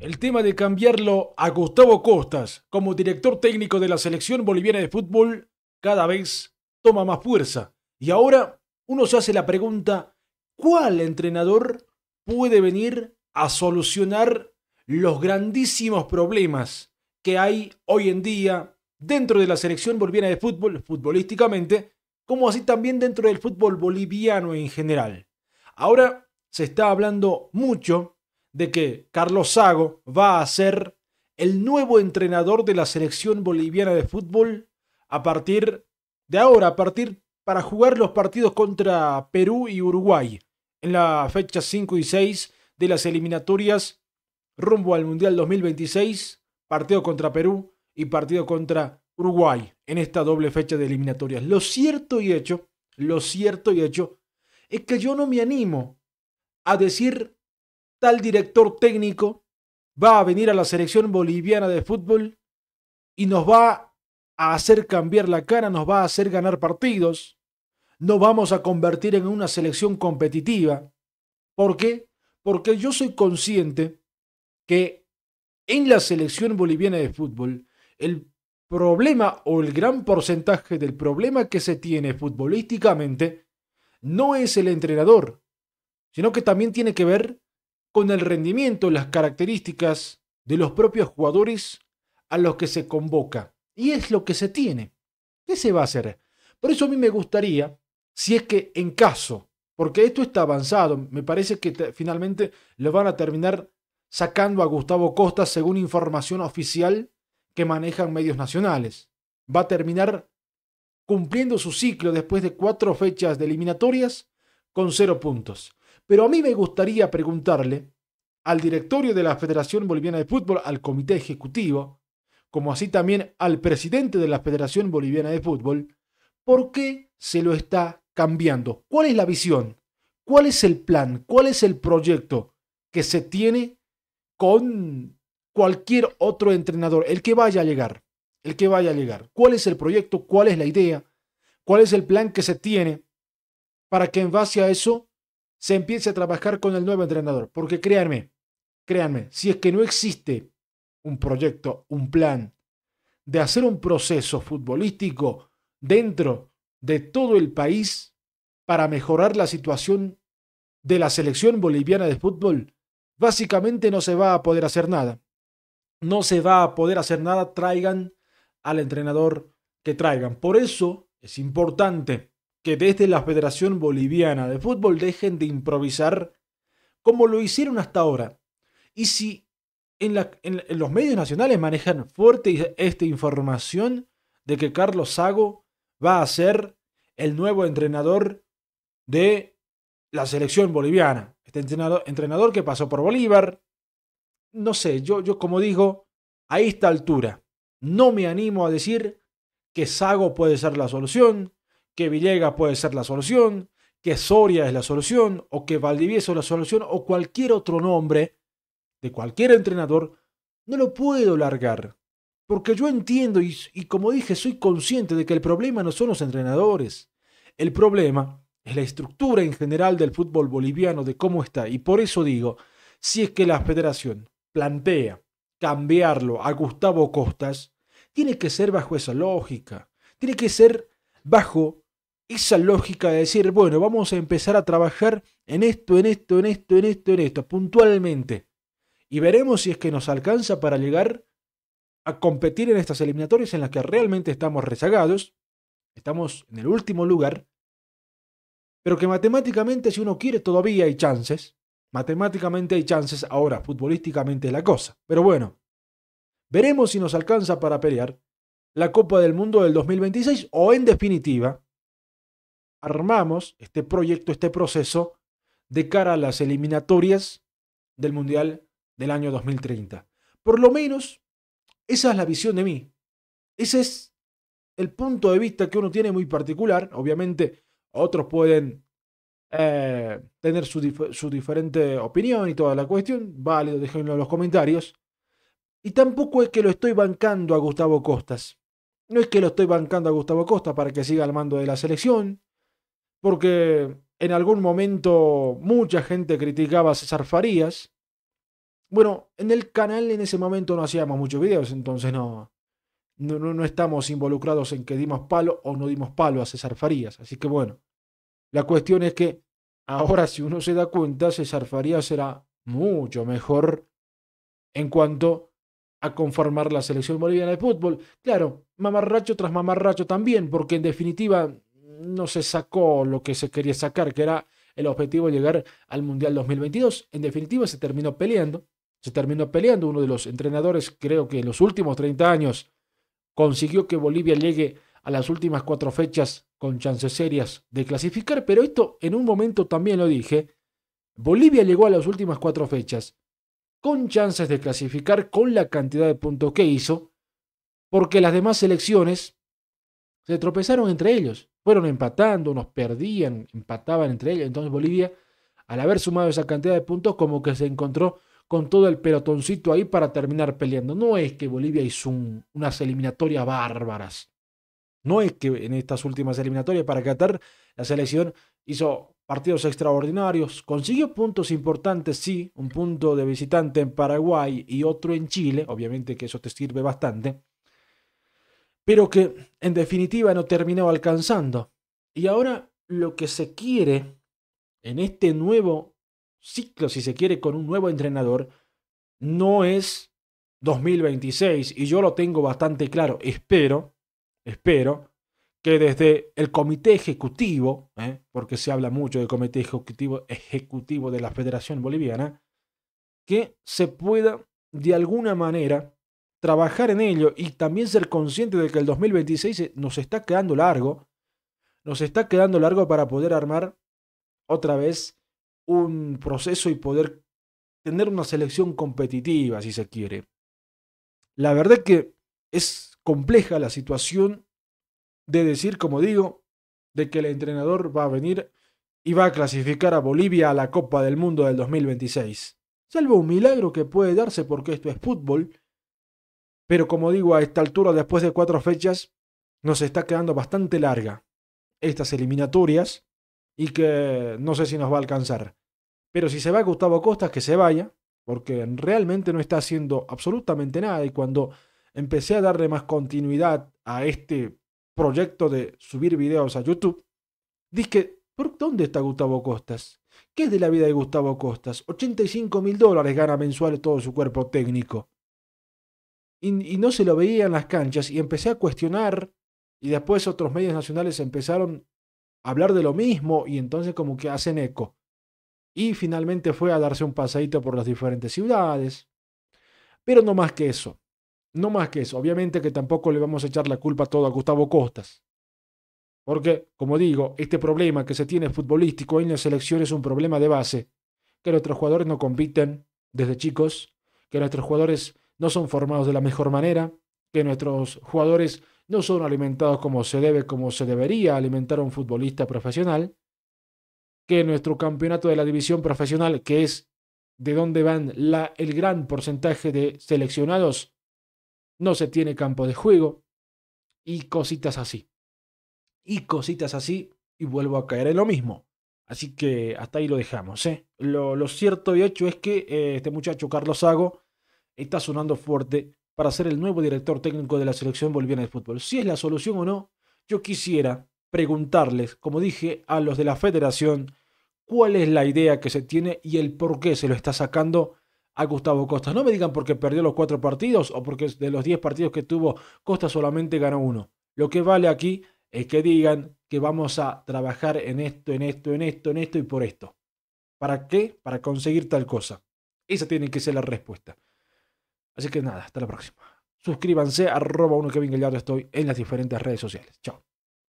el tema de cambiarlo a Gustavo Costas como director técnico de la selección boliviana de fútbol cada vez toma más fuerza. Y ahora uno se hace la pregunta, ¿cuál entrenador puede venir a solucionar los grandísimos problemas que hay hoy en día dentro de la selección boliviana de fútbol, futbolísticamente, como así también dentro del fútbol boliviano en general? Ahora se está hablando mucho de que Carlos Sago va a ser el nuevo entrenador de la selección boliviana de fútbol a partir de ahora, a partir para jugar los partidos contra Perú y Uruguay en la fecha 5 y 6 de las eliminatorias rumbo al Mundial 2026, partido contra Perú y partido contra Uruguay en esta doble fecha de eliminatorias. Lo cierto y hecho, lo cierto y hecho, es que yo no me animo a decir director técnico va a venir a la selección boliviana de fútbol y nos va a hacer cambiar la cara, nos va a hacer ganar partidos, nos vamos a convertir en una selección competitiva. ¿Por qué? Porque yo soy consciente que en la selección boliviana de fútbol, el problema o el gran porcentaje del problema que se tiene futbolísticamente no es el entrenador, sino que también tiene que ver con el rendimiento, las características de los propios jugadores a los que se convoca. Y es lo que se tiene. ¿Qué se va a hacer? Por eso a mí me gustaría, si es que en caso, porque esto está avanzado, me parece que finalmente lo van a terminar sacando a Gustavo Costa según información oficial que manejan medios nacionales. Va a terminar cumpliendo su ciclo después de cuatro fechas de eliminatorias con cero puntos. Pero a mí me gustaría preguntarle al directorio de la Federación Boliviana de Fútbol, al comité ejecutivo, como así también al presidente de la Federación Boliviana de Fútbol, por qué se lo está cambiando, cuál es la visión, cuál es el plan, cuál es el proyecto que se tiene con cualquier otro entrenador, el que vaya a llegar, el que vaya a llegar, cuál es el proyecto, cuál es la idea, cuál es el plan que se tiene para que en base a eso se empiece a trabajar con el nuevo entrenador. Porque créanme, créanme, si es que no existe un proyecto, un plan de hacer un proceso futbolístico dentro de todo el país para mejorar la situación de la selección boliviana de fútbol, básicamente no se va a poder hacer nada. No se va a poder hacer nada, traigan al entrenador que traigan. Por eso es importante que desde la Federación Boliviana de Fútbol dejen de improvisar como lo hicieron hasta ahora. Y si en, los medios nacionales manejan fuerte esta información de que Carlos Sago va a ser el nuevo entrenador de la selección boliviana. Este entrenador, entrenador que pasó por Bolívar. No sé, yo, yo como digo, a esta altura no me animo a decir que Sago puede ser la solución, que Villegas puede ser la solución, que Soria es la solución, o que Valdivieso es la solución, o cualquier otro nombre de cualquier entrenador, no lo puedo largar. Porque yo entiendo y, y como dije, soy consciente de que el problema no son los entrenadores. El problema es la estructura en general del fútbol boliviano, de cómo está. Y por eso digo, si es que la federación plantea cambiarlo a Gustavo Costas, tiene que ser bajo esa lógica, tiene que ser bajo esa lógica de decir, bueno, vamos a empezar a trabajar en esto, en esto, en esto, en esto, en esto, puntualmente. Y veremos si es que nos alcanza para llegar a competir en estas eliminatorias en las que realmente estamos rezagados, estamos en el último lugar, pero que matemáticamente si uno quiere todavía hay chances, matemáticamente hay chances ahora, futbolísticamente la cosa. Pero bueno, veremos si nos alcanza para pelear la Copa del Mundo del 2026 o en definitiva armamos este proyecto, este proceso de cara a las eliminatorias del Mundial del año 2030. Por lo menos, esa es la visión de mí. Ese es el punto de vista que uno tiene muy particular. Obviamente, otros pueden eh, tener su, diferente opinión y toda la cuestión. Vale, déjenlo en los comentarios. Y tampoco es que lo estoy bancando a Gustavo Costas. No es que lo estoy bancando a Gustavo Costas para que siga al mando de la selección porque en algún momento mucha gente criticaba a César Farías. Bueno, en el canal en ese momento no hacíamos muchos videos, entonces no, no, no estamos involucrados en que dimos palo o no dimos palo a César Farías. Así que bueno, la cuestión es que ahora si uno se da cuenta, César Farías será mucho mejor en cuanto a conformar la selección boliviana de fútbol. Claro, mamarracho tras mamarracho también, porque en definitiva no se sacó lo que se quería sacar, que era el objetivo de llegar al Mundial 2022. En definitiva, se terminó peleando. Se terminó peleando. Uno de los entrenadores, creo que en los últimos 30 años, consiguió que Bolivia llegue a las últimas cuatro fechas con chances serias de clasificar. Pero esto, en un momento también lo dije, Bolivia llegó a las últimas cuatro fechas con chances de clasificar con la cantidad de puntos que hizo, porque las demás selecciones se tropezaron entre ellos fueron empatando, unos perdían, empataban entre ellos. Entonces Bolivia, al haber sumado esa cantidad de puntos, como que se encontró con todo el pelotoncito ahí para terminar peleando. No es que Bolivia hizo unas eliminatorias bárbaras. No es que en estas últimas eliminatorias para Qatar la selección hizo partidos extraordinarios, consiguió puntos importantes, sí, un punto de visitante en Paraguay y otro en Chile, obviamente que eso te sirve bastante, pero que en definitiva no terminó alcanzando. Y ahora lo que se quiere en este nuevo ciclo, si se quiere, con un nuevo entrenador, no es 2026, y yo lo tengo bastante claro, espero, espero que desde el comité ejecutivo, ¿eh? porque se habla mucho del comité ejecutivo, ejecutivo de la Federación Boliviana, que se pueda de alguna manera trabajar en ello y también ser consciente de que el 2026 eh, nos está quedando largo, nos está quedando largo para poder armar otra vez un proceso y poder tener una selección competitiva, si se quiere. La verdad que es compleja la situación de decir, como digo, de que el entrenador va a venir y va a clasificar a Bolivia a la Copa del Mundo del 2026. Salvo un milagro que puede darse porque esto es fútbol pero como digo, a esta altura, después de cuatro fechas, nos está quedando bastante larga estas eliminatorias y que no sé si nos va a alcanzar. Pero si se va Gustavo Costas, que se vaya, porque realmente no está haciendo absolutamente nada. Y cuando empecé a darle más continuidad a este proyecto de subir videos a YouTube, dije, ¿por dónde está Gustavo Costas? ¿Qué es de la vida de Gustavo Costas? 85 mil dólares gana mensual todo su cuerpo técnico y, no se lo veía en las canchas y empecé a cuestionar y después otros medios nacionales empezaron a hablar de lo mismo y entonces como que hacen eco. Y finalmente fue a darse un pasadito por las diferentes ciudades. Pero no más que eso. No más que eso. Obviamente que tampoco le vamos a echar la culpa todo a Gustavo Costas. Porque, como digo, este problema que se tiene futbolístico en la selección es un problema de base. Que nuestros jugadores no compiten desde chicos. Que nuestros jugadores no son formados de la mejor manera, que nuestros jugadores no son alimentados como se debe, como se debería alimentar a un futbolista profesional, que nuestro campeonato de la división profesional, que es de donde van la, el gran porcentaje de seleccionados, no se tiene campo de juego, y cositas así. Y cositas así, y vuelvo a caer en lo mismo. Así que hasta ahí lo dejamos. ¿eh? Lo, cierto y hecho es que eh, este muchacho Carlos Sago está sonando fuerte para ser el nuevo director técnico de la selección boliviana de fútbol. Si es la solución o no, yo quisiera preguntarles, como dije, a los de la federación, cuál es la idea que se tiene y el por qué se lo está sacando a Gustavo Costa. No me digan porque perdió los cuatro partidos o porque de los diez partidos que tuvo, Costa solamente ganó uno. Lo que vale aquí es que digan que vamos a trabajar en esto, en esto, en esto, en esto y por esto. ¿Para qué? Para conseguir tal cosa. Esa tiene que ser la respuesta. Así que nada, hasta la próxima. Suscríbanse, arroba uno Kevin lo estoy en las diferentes redes sociales. Chao.